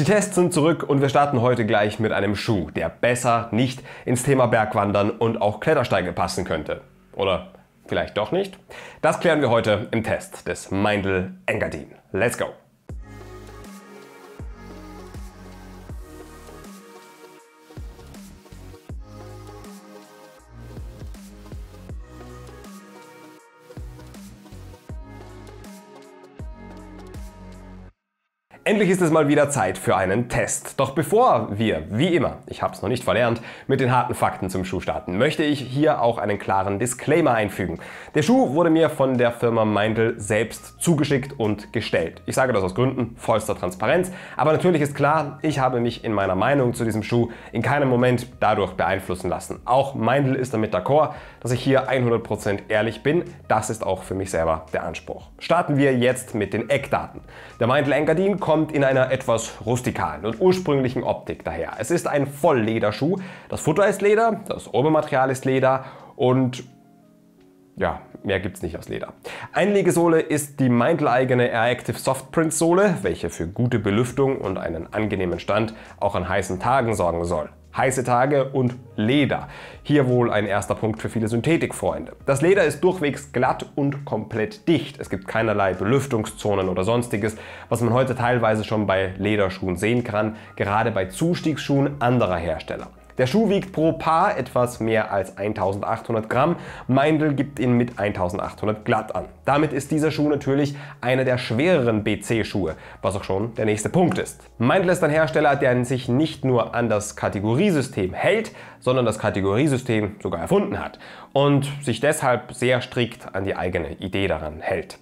Die Tests sind zurück und wir starten heute gleich mit einem Schuh, der besser nicht ins Thema Bergwandern und auch Klettersteige passen könnte. Oder vielleicht doch nicht? Das klären wir heute im Test des Meindl Engadin. Let's go! Endlich ist es mal wieder Zeit für einen Test. Doch bevor wir, wie immer, ich habe es noch nicht verlernt, mit den harten Fakten zum Schuh starten, möchte ich hier auch einen klaren Disclaimer einfügen. Der Schuh wurde mir von der Firma Meindl selbst zugeschickt und gestellt. Ich sage das aus Gründen vollster Transparenz, aber natürlich ist klar, ich habe mich in meiner Meinung zu diesem Schuh in keinem Moment dadurch beeinflussen lassen. Auch Meindl ist damit d'accord, dass ich hier 100% ehrlich bin. Das ist auch für mich selber der Anspruch. Starten wir jetzt mit den Eckdaten. Der Meindl Engadin kommt kommt in einer etwas rustikalen und ursprünglichen Optik daher. Es ist ein Volllederschuh. Das Futter ist Leder, das Obermaterial ist Leder und ja, mehr es nicht aus Leder. Einlegesohle ist die meinteleigene Airactive Softprint Sohle, welche für gute Belüftung und einen angenehmen Stand auch an heißen Tagen sorgen soll. Heiße Tage und Leder. Hier wohl ein erster Punkt für viele Synthetikfreunde. Das Leder ist durchwegs glatt und komplett dicht. Es gibt keinerlei Belüftungszonen oder sonstiges, was man heute teilweise schon bei Lederschuhen sehen kann, gerade bei Zustiegsschuhen anderer Hersteller. Der Schuh wiegt pro Paar etwas mehr als 1800 Gramm. Meindl gibt ihn mit 1800 glatt an. Damit ist dieser Schuh natürlich einer der schwereren BC-Schuhe, was auch schon der nächste Punkt ist. Meindl ist ein Hersteller, der sich nicht nur an das Kategoriesystem hält, sondern das Kategoriesystem sogar erfunden hat und sich deshalb sehr strikt an die eigene Idee daran hält.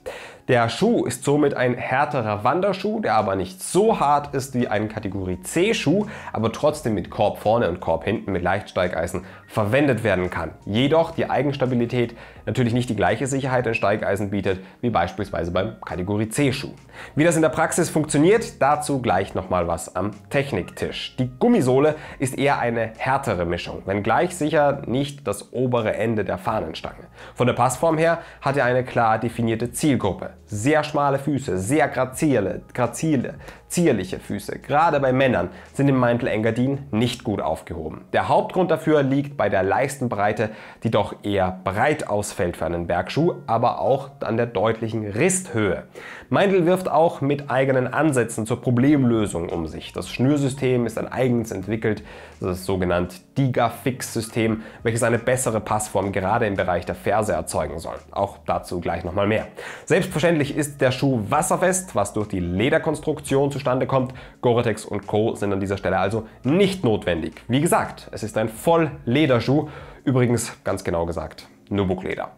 Der Schuh ist somit ein härterer Wanderschuh, der aber nicht so hart ist wie ein Kategorie C Schuh, aber trotzdem mit Korb vorne und Korb hinten mit Leichtsteigeisen verwendet werden kann. Jedoch die Eigenstabilität natürlich nicht die gleiche Sicherheit ein Steigeisen bietet wie beispielsweise beim Kategorie C Schuh. Wie das in der Praxis funktioniert, dazu gleich nochmal was am Techniktisch. Die Gummisohle ist eher eine härtere Mischung, wenngleich sicher nicht das obere Ende der Fahnenstange. Von der Passform her hat er eine klar definierte Zielgruppe. Sehr schmale Füße, sehr grazile, grazile zierliche Füße, gerade bei Männern, sind im Mantel Engadin nicht gut aufgehoben. Der Hauptgrund dafür liegt bei der Leistenbreite, die doch eher breit ausfällt für einen Bergschuh, aber auch an der deutlichen Risthöhe. Meindl wirft auch mit eigenen Ansätzen zur Problemlösung um sich. Das Schnürsystem ist ein eigens entwickelt, das sogenannte Diga-Fix-System, welches eine bessere Passform gerade im Bereich der Ferse erzeugen soll. Auch dazu gleich nochmal mehr. Selbstverständlich ist der Schuh wasserfest, was durch die Lederkonstruktion zu zustande kommt. Gore-Tex und Co. sind an dieser Stelle also nicht notwendig. Wie gesagt, es ist ein Voll-Lederschuh, übrigens ganz genau gesagt. Nubukleder.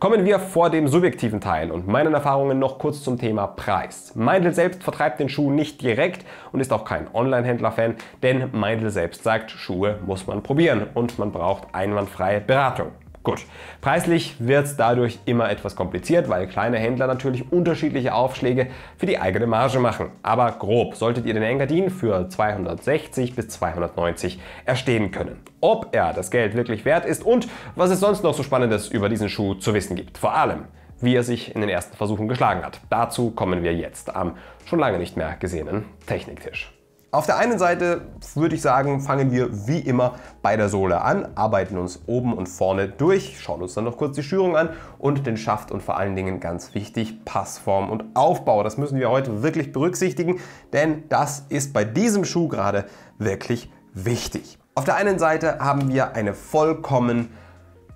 Kommen wir vor dem subjektiven Teil und meinen Erfahrungen noch kurz zum Thema Preis. Meindl selbst vertreibt den Schuh nicht direkt und ist auch kein Online-Händler-Fan, denn Meindl selbst sagt, Schuhe muss man probieren und man braucht einwandfreie Beratung. Gut, preislich wird es dadurch immer etwas kompliziert, weil kleine Händler natürlich unterschiedliche Aufschläge für die eigene Marge machen. Aber grob solltet ihr den Engadin für 260 bis 290 erstehen können. Ob er das Geld wirklich wert ist und was es sonst noch so Spannendes über diesen Schuh zu wissen gibt. Vor allem, wie er sich in den ersten Versuchen geschlagen hat. Dazu kommen wir jetzt am schon lange nicht mehr gesehenen Techniktisch. Auf der einen Seite würde ich sagen, fangen wir wie immer bei der Sohle an, arbeiten uns oben und vorne durch, schauen uns dann noch kurz die Schürung an und den Schaft und vor allen Dingen ganz wichtig Passform und Aufbau. Das müssen wir heute wirklich berücksichtigen, denn das ist bei diesem Schuh gerade wirklich wichtig. Auf der einen Seite haben wir eine vollkommen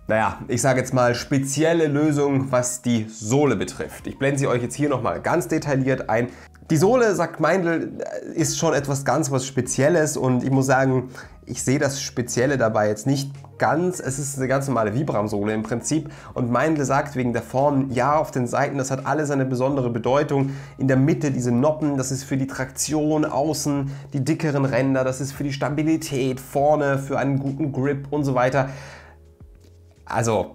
naja, ich sage jetzt mal spezielle Lösung, was die Sohle betrifft. Ich blende sie euch jetzt hier nochmal ganz detailliert ein. Die Sohle, sagt Meindl, ist schon etwas ganz was Spezielles und ich muss sagen, ich sehe das Spezielle dabei jetzt nicht ganz. Es ist eine ganz normale Vibram-Sohle im Prinzip und Meindl sagt wegen der Form, ja, auf den Seiten, das hat alles eine besondere Bedeutung. In der Mitte diese Noppen, das ist für die Traktion, außen die dickeren Ränder, das ist für die Stabilität, vorne für einen guten Grip und so weiter. Also,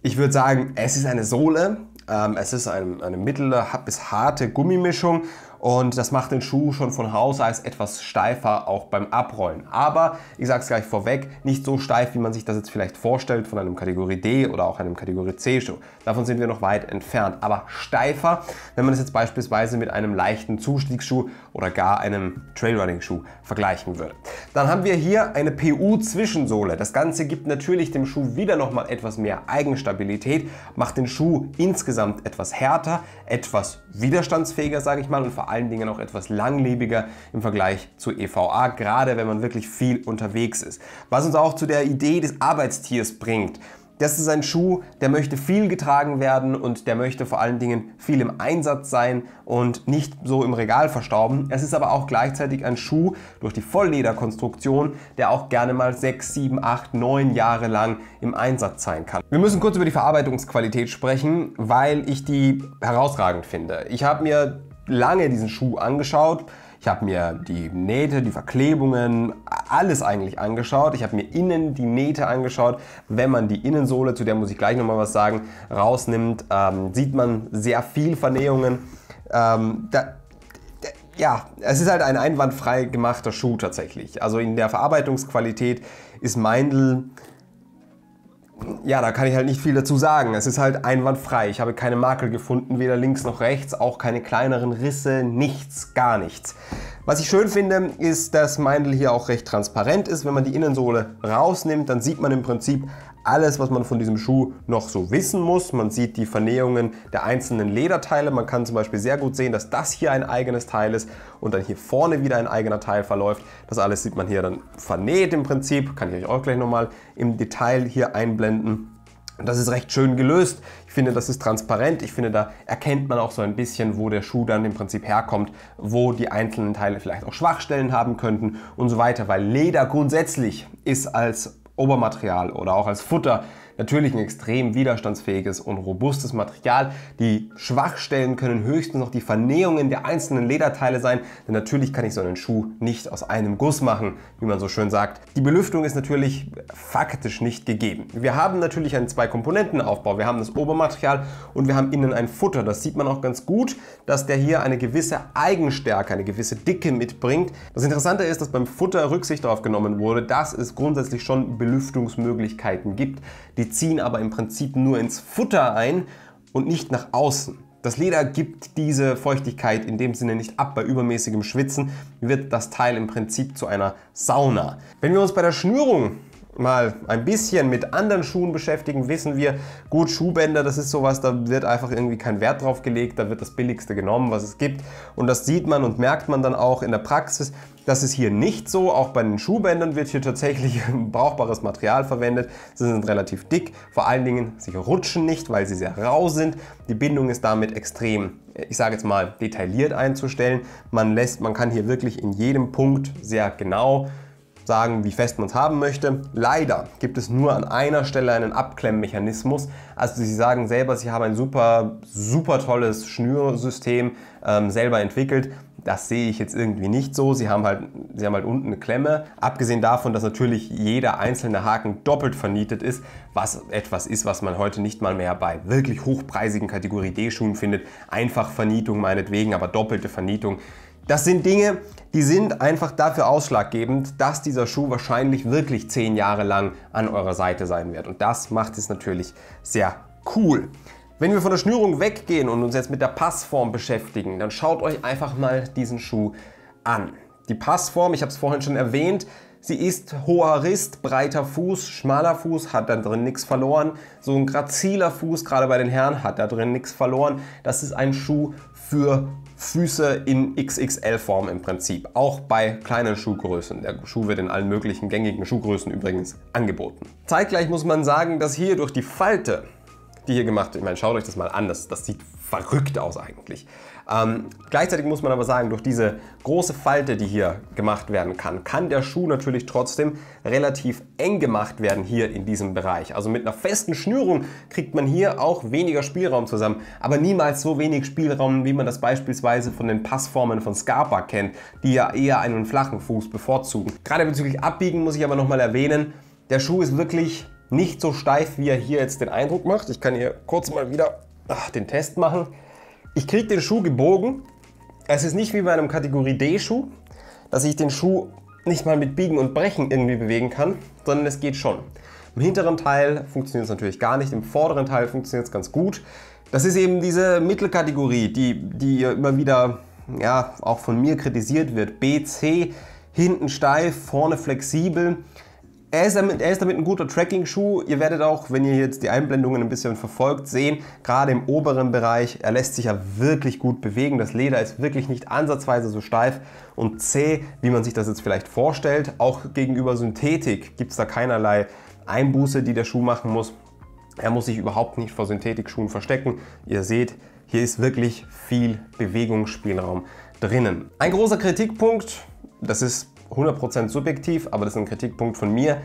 ich würde sagen, es ist eine Sohle, ähm, es ist eine, eine mittlere bis harte Gummimischung und das macht den Schuh schon von Haus aus etwas steifer, auch beim Abrollen. Aber ich sage es gleich vorweg, nicht so steif, wie man sich das jetzt vielleicht vorstellt von einem Kategorie D oder auch einem Kategorie C Schuh. Davon sind wir noch weit entfernt. Aber steifer, wenn man es jetzt beispielsweise mit einem leichten Zustiegsschuh oder gar einem Trailrunning-Schuh vergleichen würde. Dann haben wir hier eine PU-Zwischensohle. Das Ganze gibt natürlich dem Schuh wieder nochmal etwas mehr Eigenstabilität, macht den Schuh insgesamt etwas härter, etwas widerstandsfähiger, sage ich mal, und vor allem allen Dingen auch etwas langlebiger im Vergleich zu EVA, gerade wenn man wirklich viel unterwegs ist. Was uns auch zu der Idee des Arbeitstiers bringt. Das ist ein Schuh, der möchte viel getragen werden und der möchte vor allen Dingen viel im Einsatz sein und nicht so im Regal verstauben. Es ist aber auch gleichzeitig ein Schuh durch die Volllederkonstruktion, der auch gerne mal 6, 7, 8, 9 Jahre lang im Einsatz sein kann. Wir müssen kurz über die Verarbeitungsqualität sprechen, weil ich die herausragend finde. Ich habe mir lange diesen Schuh angeschaut. Ich habe mir die Nähte, die Verklebungen, alles eigentlich angeschaut. Ich habe mir innen die Nähte angeschaut. Wenn man die Innensohle, zu der muss ich gleich nochmal was sagen, rausnimmt, ähm, sieht man sehr viel Vernähungen. Ähm, da, da, ja, es ist halt ein einwandfrei gemachter Schuh tatsächlich. Also in der Verarbeitungsqualität ist Meindl ja, da kann ich halt nicht viel dazu sagen. Es ist halt einwandfrei. Ich habe keine Makel gefunden, weder links noch rechts, auch keine kleineren Risse, nichts, gar nichts. Was ich schön finde, ist, dass Meindl hier auch recht transparent ist. Wenn man die Innensohle rausnimmt, dann sieht man im Prinzip alles, was man von diesem Schuh noch so wissen muss. Man sieht die Vernähungen der einzelnen Lederteile. Man kann zum Beispiel sehr gut sehen, dass das hier ein eigenes Teil ist und dann hier vorne wieder ein eigener Teil verläuft. Das alles sieht man hier dann vernäht im Prinzip. Kann ich euch auch gleich nochmal im Detail hier einblenden. Und das ist recht schön gelöst. Ich finde, das ist transparent. Ich finde, da erkennt man auch so ein bisschen, wo der Schuh dann im Prinzip herkommt, wo die einzelnen Teile vielleicht auch Schwachstellen haben könnten und so weiter. Weil Leder grundsätzlich ist als Obermaterial oder auch als Futter natürlich ein extrem widerstandsfähiges und robustes Material. Die Schwachstellen können höchstens noch die Vernähungen der einzelnen Lederteile sein, denn natürlich kann ich so einen Schuh nicht aus einem Guss machen, wie man so schön sagt. Die Belüftung ist natürlich faktisch nicht gegeben. Wir haben natürlich einen Zwei-Komponenten-Aufbau. Wir haben das Obermaterial und wir haben innen ein Futter. Das sieht man auch ganz gut, dass der hier eine gewisse Eigenstärke, eine gewisse Dicke mitbringt. Das Interessante ist, dass beim Futter Rücksicht darauf genommen wurde, dass es grundsätzlich schon Belüftungsmöglichkeiten gibt. Die die ziehen aber im Prinzip nur ins Futter ein und nicht nach außen. Das Leder gibt diese Feuchtigkeit in dem Sinne nicht ab. Bei übermäßigem Schwitzen wird das Teil im Prinzip zu einer Sauna. Wenn wir uns bei der Schnürung mal ein bisschen mit anderen Schuhen beschäftigen, wissen wir, gut, Schuhbänder, das ist sowas, da wird einfach irgendwie kein Wert drauf gelegt, da wird das Billigste genommen, was es gibt. Und das sieht man und merkt man dann auch in der Praxis, das ist hier nicht so. Auch bei den Schuhbändern wird hier tatsächlich ein brauchbares Material verwendet. Sie sind relativ dick. Vor allen Dingen, sie rutschen nicht, weil sie sehr rau sind. Die Bindung ist damit extrem, ich sage jetzt mal, detailliert einzustellen. Man lässt, man kann hier wirklich in jedem Punkt sehr genau sagen, wie fest man es haben möchte. Leider gibt es nur an einer Stelle einen Abklemmmechanismus. Also sie sagen selber, sie haben ein super, super tolles Schnürsystem ähm, selber entwickelt. Das sehe ich jetzt irgendwie nicht so. Sie haben, halt, sie haben halt unten eine Klemme. Abgesehen davon, dass natürlich jeder einzelne Haken doppelt vernietet ist, was etwas ist, was man heute nicht mal mehr bei wirklich hochpreisigen Kategorie D-Schuhen findet. Einfach Vernietung meinetwegen, aber doppelte Vernietung. Das sind Dinge, die sind einfach dafür ausschlaggebend, dass dieser Schuh wahrscheinlich wirklich zehn Jahre lang an eurer Seite sein wird. Und das macht es natürlich sehr cool. Wenn wir von der Schnürung weggehen und uns jetzt mit der Passform beschäftigen, dann schaut euch einfach mal diesen Schuh an. Die Passform, ich habe es vorhin schon erwähnt, sie ist hoher Rist, breiter Fuß, schmaler Fuß, hat da drin nichts verloren. So ein graziler Fuß, gerade bei den Herren, hat da drin nichts verloren. Das ist ein Schuh für Füße in XXL-Form im Prinzip, auch bei kleinen Schuhgrößen. Der Schuh wird in allen möglichen gängigen Schuhgrößen übrigens angeboten. Zeitgleich muss man sagen, dass hier durch die Falte die hier gemacht. Ich meine, schaut euch das mal an, das, das sieht verrückt aus eigentlich. Ähm, gleichzeitig muss man aber sagen, durch diese große Falte, die hier gemacht werden kann, kann der Schuh natürlich trotzdem relativ eng gemacht werden hier in diesem Bereich. Also mit einer festen Schnürung kriegt man hier auch weniger Spielraum zusammen, aber niemals so wenig Spielraum, wie man das beispielsweise von den Passformen von Scarpa kennt, die ja eher einen flachen Fuß bevorzugen. Gerade bezüglich Abbiegen muss ich aber nochmal erwähnen, der Schuh ist wirklich nicht so steif, wie er hier jetzt den Eindruck macht. Ich kann hier kurz mal wieder ach, den Test machen. Ich kriege den Schuh gebogen. Es ist nicht wie bei einem Kategorie D Schuh, dass ich den Schuh nicht mal mit Biegen und Brechen irgendwie bewegen kann, sondern es geht schon. Im hinteren Teil funktioniert es natürlich gar nicht, im vorderen Teil funktioniert es ganz gut. Das ist eben diese Mittelkategorie, die, die immer wieder ja, auch von mir kritisiert wird. BC, hinten steif, vorne flexibel. Er ist, damit, er ist damit ein guter Tracking-Schuh. Ihr werdet auch, wenn ihr jetzt die Einblendungen ein bisschen verfolgt, sehen, gerade im oberen Bereich, er lässt sich ja wirklich gut bewegen. Das Leder ist wirklich nicht ansatzweise so steif und zäh, wie man sich das jetzt vielleicht vorstellt. Auch gegenüber Synthetik gibt es da keinerlei Einbuße, die der Schuh machen muss. Er muss sich überhaupt nicht vor Synthetikschuhen verstecken. Ihr seht, hier ist wirklich viel Bewegungsspielraum drinnen. Ein großer Kritikpunkt, das ist 100% subjektiv, aber das ist ein Kritikpunkt von mir,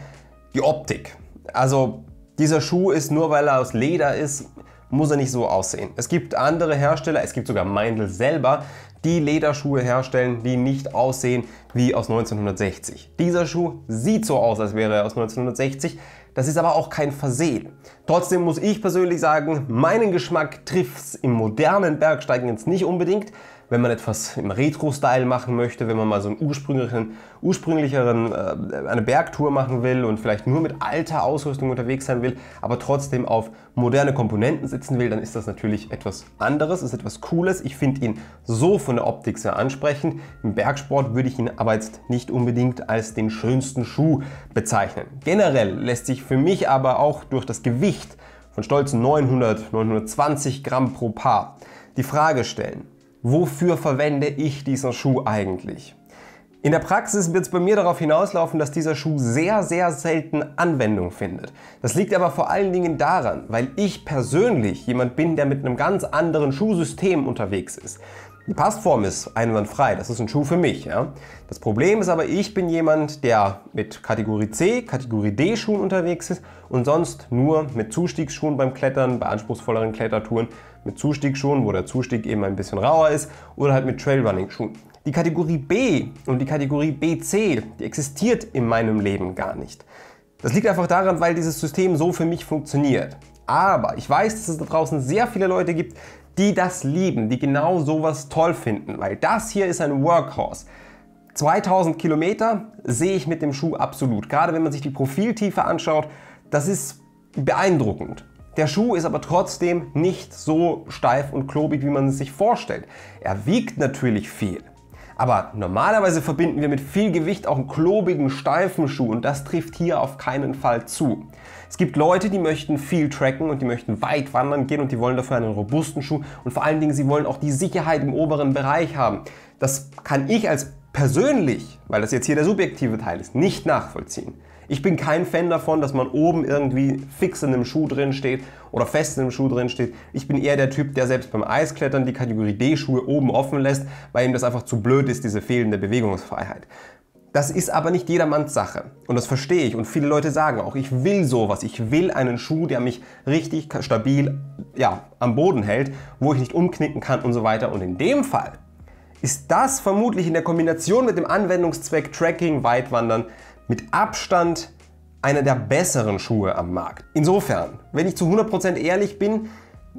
die Optik. Also dieser Schuh ist nur weil er aus Leder ist, muss er nicht so aussehen. Es gibt andere Hersteller, es gibt sogar Meindl selber, die Lederschuhe herstellen, die nicht aussehen wie aus 1960. Dieser Schuh sieht so aus, als wäre er aus 1960. Das ist aber auch kein Versehen. Trotzdem muss ich persönlich sagen, meinen Geschmack trifft es im modernen Bergsteigen jetzt nicht unbedingt wenn man etwas im Retro-Style machen möchte, wenn man mal so einen ursprünglichen, ursprünglicheren äh, eine Bergtour machen will und vielleicht nur mit alter Ausrüstung unterwegs sein will, aber trotzdem auf moderne Komponenten sitzen will, dann ist das natürlich etwas anderes, ist etwas Cooles. Ich finde ihn so von der Optik sehr ansprechend. Im Bergsport würde ich ihn aber jetzt nicht unbedingt als den schönsten Schuh bezeichnen. Generell lässt sich für mich aber auch durch das Gewicht von stolzen 900, 920 Gramm pro Paar die Frage stellen, wofür verwende ich diesen Schuh eigentlich? In der Praxis wird es bei mir darauf hinauslaufen, dass dieser Schuh sehr, sehr selten Anwendung findet. Das liegt aber vor allen Dingen daran, weil ich persönlich jemand bin, der mit einem ganz anderen Schuhsystem unterwegs ist. Die Passform ist einwandfrei, das ist ein Schuh für mich. Ja? Das Problem ist aber, ich bin jemand, der mit Kategorie C, Kategorie D Schuhen unterwegs ist und sonst nur mit Zustiegsschuhen beim Klettern, bei anspruchsvolleren Klettertouren, mit Zustiegsschuhen, wo der Zustieg eben ein bisschen rauer ist oder halt mit Trailrunning-Schuhen. Die Kategorie B und die Kategorie BC, die existiert in meinem Leben gar nicht. Das liegt einfach daran, weil dieses System so für mich funktioniert. Aber ich weiß, dass es da draußen sehr viele Leute gibt, die das lieben, die genau sowas toll finden, weil das hier ist ein Workhorse. 2000 Kilometer sehe ich mit dem Schuh absolut. Gerade wenn man sich die Profiltiefe anschaut, das ist beeindruckend. Der Schuh ist aber trotzdem nicht so steif und klobig, wie man es sich vorstellt. Er wiegt natürlich viel. Aber normalerweise verbinden wir mit viel Gewicht auch einen klobigen, steifen Schuh und das trifft hier auf keinen Fall zu. Es gibt Leute, die möchten viel tracken und die möchten weit wandern gehen und die wollen dafür einen robusten Schuh und vor allen Dingen sie wollen auch die Sicherheit im oberen Bereich haben. Das kann ich als persönlich, weil das jetzt hier der subjektive Teil ist, nicht nachvollziehen. Ich bin kein Fan davon, dass man oben irgendwie fix in einem Schuh drin steht oder fest in einem Schuh drin steht. Ich bin eher der Typ, der selbst beim Eisklettern die Kategorie D-Schuhe oben offen lässt, weil ihm das einfach zu blöd ist, diese fehlende Bewegungsfreiheit. Das ist aber nicht jedermanns Sache. Und das verstehe ich. Und viele Leute sagen auch, ich will sowas. Ich will einen Schuh, der mich richtig stabil ja, am Boden hält, wo ich nicht umknicken kann und so weiter. Und in dem Fall ist das vermutlich in der Kombination mit dem Anwendungszweck Tracking, Weitwandern mit Abstand einer der besseren Schuhe am Markt. Insofern, wenn ich zu 100% ehrlich bin,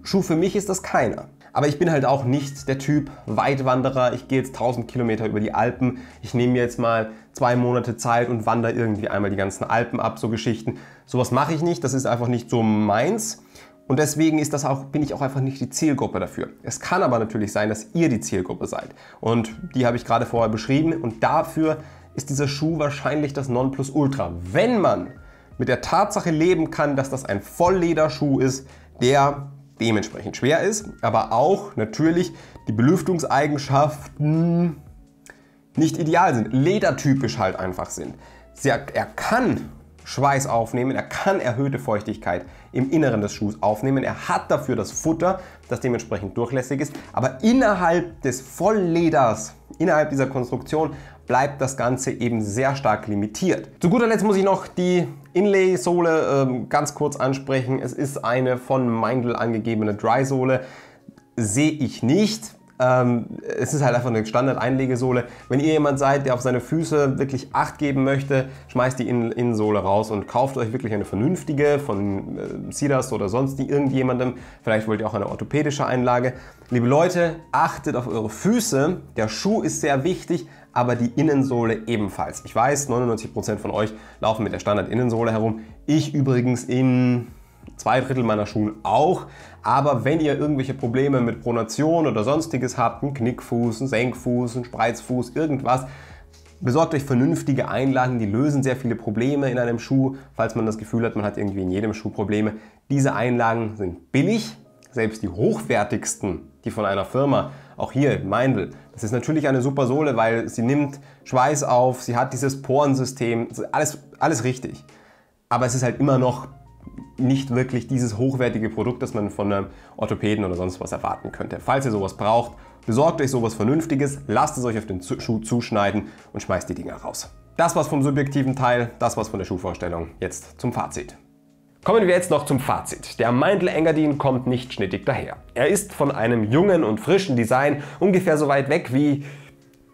Schuh für mich ist das keiner. Aber ich bin halt auch nicht der Typ Weitwanderer. Ich gehe jetzt 1000 Kilometer über die Alpen. Ich nehme mir jetzt mal zwei Monate Zeit und wandere irgendwie einmal die ganzen Alpen ab, so Geschichten. Sowas mache ich nicht. Das ist einfach nicht so meins. Und deswegen ist das auch, bin ich auch einfach nicht die Zielgruppe dafür. Es kann aber natürlich sein, dass ihr die Zielgruppe seid. Und die habe ich gerade vorher beschrieben. Und dafür ist dieser Schuh wahrscheinlich das Nonplusultra. Wenn man mit der Tatsache leben kann, dass das ein Volllederschuh ist, der dementsprechend schwer ist, aber auch natürlich die Belüftungseigenschaften nicht ideal sind, ledertypisch halt einfach sind. Er kann Schweiß aufnehmen, er kann erhöhte Feuchtigkeit im Inneren des Schuhs aufnehmen, er hat dafür das Futter, das dementsprechend durchlässig ist, aber innerhalb des Vollleders, innerhalb dieser Konstruktion bleibt das Ganze eben sehr stark limitiert. Zu guter Letzt muss ich noch die Inlay-Sohle ähm, ganz kurz ansprechen. Es ist eine von Meindl angegebene Dry-Sohle. Sehe ich nicht. Ähm, es ist halt einfach eine Standard-Einlegesohle. Wenn ihr jemand seid, der auf seine Füße wirklich Acht geben möchte, schmeißt die In Innensohle raus und kauft euch wirklich eine vernünftige von äh, Cedars oder sonst die irgendjemandem. Vielleicht wollt ihr auch eine orthopädische Einlage. Liebe Leute, achtet auf eure Füße. Der Schuh ist sehr wichtig aber die Innensohle ebenfalls. Ich weiß, 99% von euch laufen mit der Standard-Innensohle herum. Ich übrigens in zwei Drittel meiner Schuhen auch. Aber wenn ihr irgendwelche Probleme mit Pronation oder sonstiges habt, einen Knickfuß, einen Senkfuß, einen Spreizfuß, irgendwas, Besorgt euch vernünftige Einlagen, die lösen sehr viele Probleme in einem Schuh, falls man das Gefühl hat, man hat irgendwie in jedem Schuh Probleme. Diese Einlagen sind billig, selbst die hochwertigsten, die von einer Firma, auch hier Meindl, das ist natürlich eine super Sohle, weil sie nimmt Schweiß auf, sie hat dieses Porensystem, alles, alles richtig. Aber es ist halt immer noch nicht wirklich dieses hochwertige Produkt, das man von einem Orthopäden oder sonst was erwarten könnte. Falls ihr sowas braucht, besorgt euch sowas Vernünftiges, lasst es euch auf den Schuh zuschneiden und schmeißt die Dinger raus. Das war's vom subjektiven Teil, das war's von der Schuhvorstellung. Jetzt zum Fazit. Kommen wir jetzt noch zum Fazit. Der Meindl Engadin kommt nicht schnittig daher. Er ist von einem jungen und frischen Design ungefähr so weit weg wie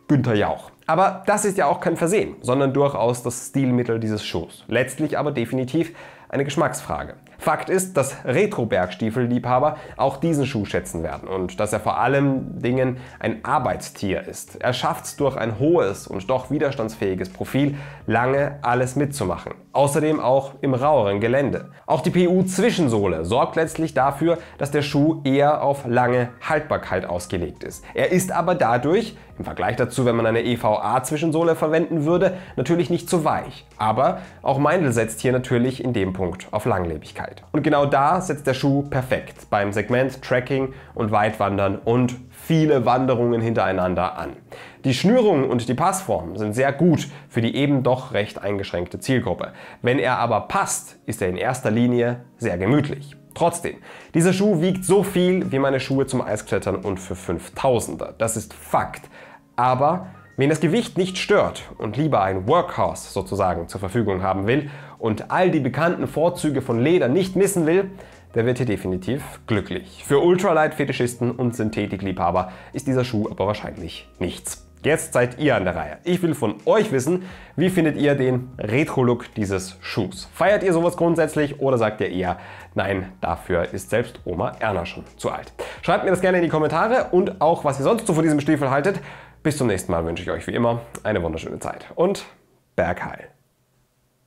Günther Jauch. Aber das ist ja auch kein Versehen, sondern durchaus das Stilmittel dieses Shows. Letztlich aber definitiv eine Geschmacksfrage. Fakt ist, dass retro bergstiefel liebhaber auch diesen Schuh schätzen werden und dass er vor allem Dingen ein Arbeitstier ist. Er schafft es durch ein hohes und doch widerstandsfähiges Profil, lange alles mitzumachen. Außerdem auch im raueren Gelände. Auch die PU-Zwischensohle sorgt letztlich dafür, dass der Schuh eher auf lange Haltbarkeit ausgelegt ist. Er ist aber dadurch, im Vergleich dazu, wenn man eine EVA-Zwischensohle verwenden würde, natürlich nicht zu weich. Aber auch Meindl setzt hier natürlich in dem Punkt auf Langlebigkeit. Geschwindigkeit. Und genau da setzt der Schuh perfekt beim Segment Tracking und Weitwandern und viele Wanderungen hintereinander an. Die Schnürung und die Passform sind sehr gut für die eben doch recht eingeschränkte Zielgruppe. Wenn er aber passt, ist er in erster Linie sehr gemütlich. Trotzdem, dieser Schuh wiegt so viel wie meine Schuhe zum Eisklettern und für 5000er. Das ist Fakt. Aber Wen das Gewicht nicht stört und lieber ein Workhouse sozusagen zur Verfügung haben will und all die bekannten Vorzüge von Leder nicht missen will, der wird hier definitiv glücklich. Für Ultralight-Fetischisten und Synthetikliebhaber ist dieser Schuh aber wahrscheinlich nichts. Jetzt seid ihr an der Reihe. Ich will von euch wissen, wie findet ihr den Retro-Look dieses Schuhs? Feiert ihr sowas grundsätzlich oder sagt ihr eher, nein, dafür ist selbst Oma Erna schon zu alt? Schreibt mir das gerne in die Kommentare und auch, was ihr sonst so von diesem Stiefel haltet. Bis zum nächsten Mal wünsche ich euch wie immer eine wunderschöne Zeit und Bergheil.